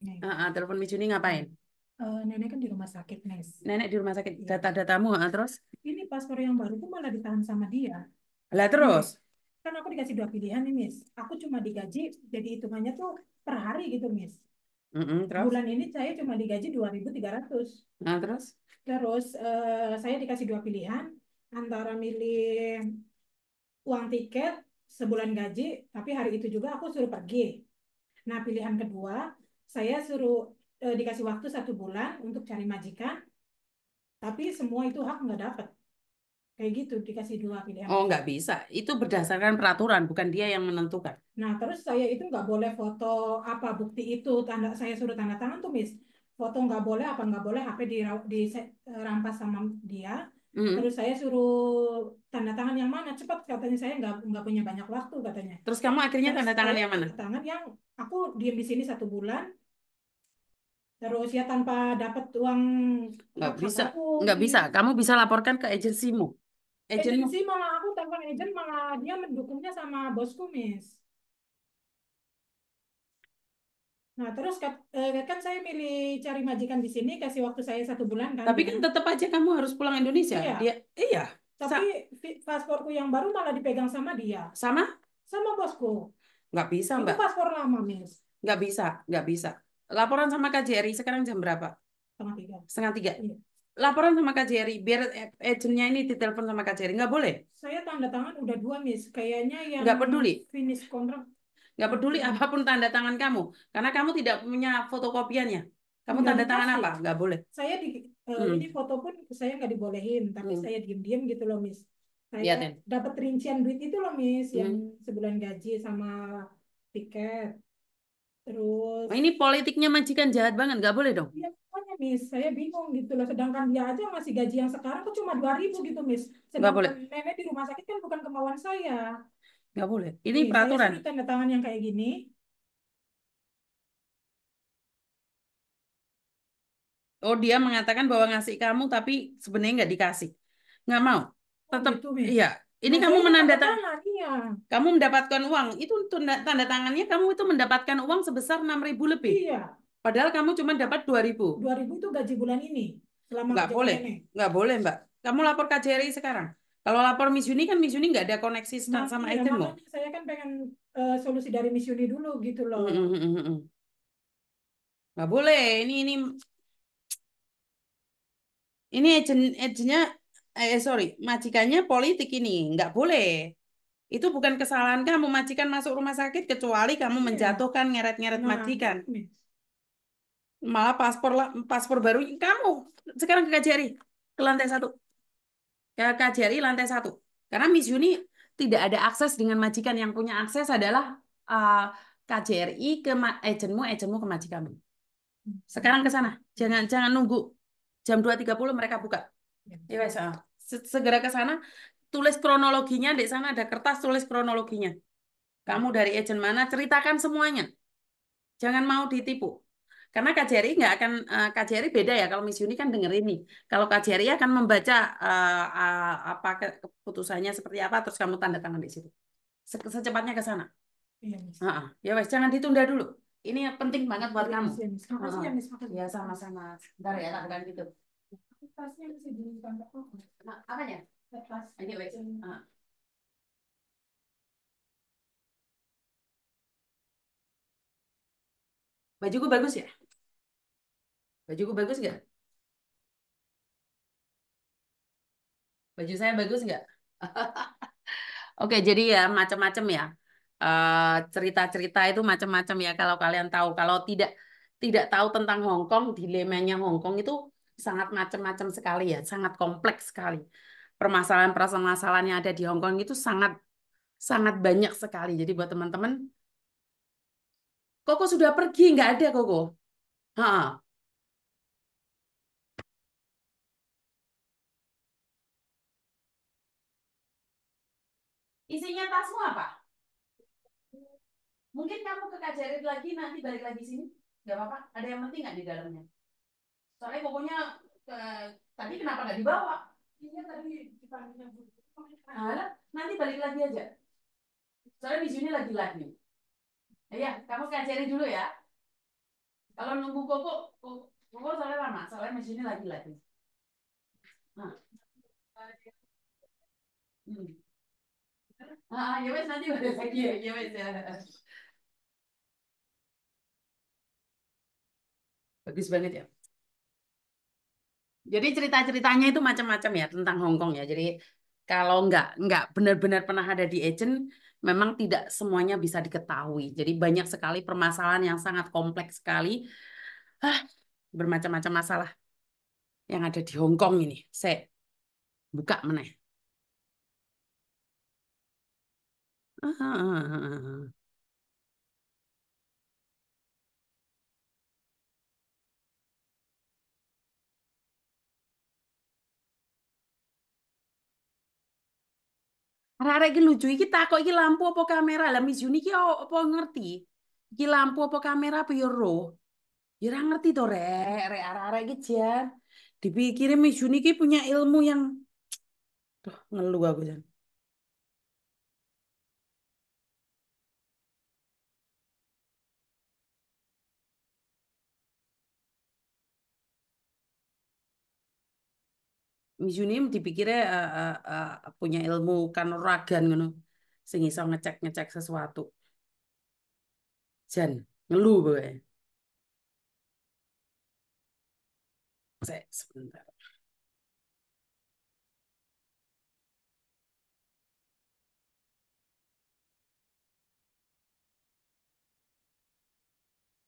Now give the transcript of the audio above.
Uh, uh, telepon Mi Juni ngapain? Uh, nenek kan di rumah sakit, Nes. Nenek di rumah sakit. Iya. Data-datamu, uh, terus? Ini paspor yang baru tuh malah ditahan sama dia. Lah kan terus? kan aku dikasih dua pilihan nih, Miss. Aku cuma digaji, jadi hitungannya tuh per hari gitu, Miss. Mm -hmm, terus? Bulan ini saya cuma digaji 2.300. Nah, terus? Terus uh, saya dikasih dua pilihan antara milih uang tiket sebulan gaji, tapi hari itu juga aku suruh pergi. Nah, pilihan kedua, saya suruh e, dikasih waktu satu bulan untuk cari majikan, tapi semua itu hak nggak dapat. Kayak gitu dikasih dua pilihan. Oh nggak bisa, itu berdasarkan peraturan, bukan dia yang menentukan. Nah terus saya itu nggak boleh foto apa bukti itu tanda saya suruh tanda tangan tuh mis foto nggak boleh apa nggak boleh HP di, di rampas sama dia Mm. Terus saya suruh tanda tangan yang mana cepat katanya saya nggak nggak punya banyak waktu katanya. Terus kamu akhirnya Terus tanda tangan yang mana? Tanda tangan yang aku diem di sini satu bulan terus ya tanpa dapat uang nggak bisa aku, nggak iya. bisa kamu bisa laporkan ke agensimu agensi malah aku telepon agen malah dia mendukungnya sama bosku mis Nah, terus eh, kan saya milih cari majikan di sini, kasih waktu saya satu bulan kan. Tapi ya. kan tetap aja kamu harus pulang Indonesia. Iya. Dia, iya. Tapi Sa pasporku yang baru malah dipegang sama dia. Sama? Sama bosku. Nggak bisa, Itu Mbak. Itu paspor lama, Miss. Nggak bisa, nggak bisa. Laporan sama KJRI sekarang jam berapa? Setengah tiga. Setengah tiga. Iya. Laporan sama KJRI, biar agentnya ini ditelepon sama KJRI. Nggak boleh? Saya tanda tangan udah dua, Miss. Kayaknya yang Nggak peduli. finish kontrak. Nggak peduli apapun tanda tangan kamu. Karena kamu tidak punya fotokopiannya. Kamu tanda tangan apa? Nggak boleh. Saya di, uh, hmm. ini foto pun saya nggak dibolehin, tapi hmm. saya diem-diem gitu loh, Miss. Saya iya, dapat rincian duit itu loh, Miss, hmm. yang sebulan gaji sama tiket. Terus. Oh, ini politiknya majikan jahat banget, nggak boleh dong? Iya, semuanya, Miss, saya bingung gitu loh. Sedangkan dia aja masih gaji yang sekarang kok cuma dua ribu gitu Miss. Sedangkan boleh. nenek di rumah sakit kan bukan kemauan saya. Nggak boleh. Ini Nih, peraturan. Saya tanda tangan yang kayak gini. Oh dia mengatakan bahwa ngasih kamu tapi sebenarnya nggak dikasih, nggak mau. Tetap oh, gitu, Miss. iya ini nah, kamu menandatangani. Iya. Kamu mendapatkan uang. Itu tanda, tanda tangannya kamu itu mendapatkan uang sebesar 6.000 lebih. Iya. Padahal kamu cuma dapat 2.000. 2.000 itu gaji bulan ini. Selama nggak boleh. Ini. Nggak boleh, Mbak. Kamu lapor KJRI sekarang. Kalau lapor Miss Uni kan Miss Uni nggak ada koneksi nah, sama iya, item Saya kan pengen uh, solusi dari Miss Uni dulu gitu loh. Mm -mm, mm -mm. Nggak boleh. Ini ini ini agent agentnya eh sorry, majikannya politik ini, nggak boleh. Itu bukan kesalahan kamu majikan masuk rumah sakit kecuali kamu iya. menjatuhkan ngeret-ngeret nah, majikan. Malah paspor paspor baru kamu sekarang ke KJRI ke lantai satu ke KJRI lantai satu karena Miss Yuni tidak ada akses dengan majikan yang punya akses adalah uh, KJRI ke agentmu, eh, e agentmu ke majikanmu. Hmm. Sekarang ke sana. Jangan jangan nunggu jam 2.30 mereka buka. iya wes. Iya, segera ke sana tulis kronologinya di sana ada kertas tulis kronologinya kamu dari ejen mana ceritakan semuanya jangan mau ditipu karena KJRI nggak akan eh, KJRI beda ya kalau Miss Yuni kan denger ini kalau KJRI akan membaca uh, uh, apa keputusannya seperti apa terus kamu tanda tangan di situ secepatnya ke sana iya, uh -uh. ya wes jangan ditunda dulu ini penting banget buat iya, kamu iya, ya, ya sama-sama ntar ya tak gitu tasnya masih di kantor nah, apa ya tas ini wes baju gue bagus ya baju gue bagus nggak baju saya bagus nggak oke jadi ya macam-macam ya eh, cerita-cerita uh, cerita -cerita itu macam-macam ya kalau kalian tahu kalau tidak tidak tahu tentang Hong Kong dilemanya Hong Kong itu sangat macam-macam sekali ya, sangat kompleks sekali. Permasalahan-permasalahan yang ada di Hong Kong itu sangat sangat banyak sekali. Jadi buat teman-teman, Koko sudah pergi, nggak ada Koko. Ha. Isinya tasmu apa? Mungkin kamu ke KJRI lagi, nanti balik lagi sini. Gak apa-apa, ada yang penting nggak di dalamnya? soalnya pokoknya ke, eh, tadi kenapa nggak dibawa iya tadi dipanggilnya bu nah, nanti balik lagi aja soalnya di sini lagi lagi Iya, kamu kajarin dulu ya. Kalau nunggu koko, koko soalnya lama, soalnya mesinnya lagi lagi. Nah. Hmm. Ah, ah ya wes nanti balik lagi ya, ya wes ya. Bagus banget ya. Jadi cerita-ceritanya itu macam-macam ya tentang Hong Kong ya. Jadi kalau nggak nggak benar-benar pernah ada di agent, memang tidak semuanya bisa diketahui. Jadi banyak sekali permasalahan yang sangat kompleks sekali, ah, bermacam-macam masalah yang ada di Hong Kong ini. Saya buka meneh. Ah, ah, ah, arek-arek iki lucu iki takok iki lampu apa kamera lah Miss Yuni iki apa ngerti iki lampu apa kamera apa ya roh ya ora ngerti to rek rek arek-arek iki jan dipikirin Miss Yuni iki punya ilmu yang Duh, ngeluh aku jan misunnya dipikirnya uh, uh, uh, punya ilmu kan ragan ngono sing iso ngecek-ngecek sesuatu. Jan, ngeluh pokoknya. Saya sebentar.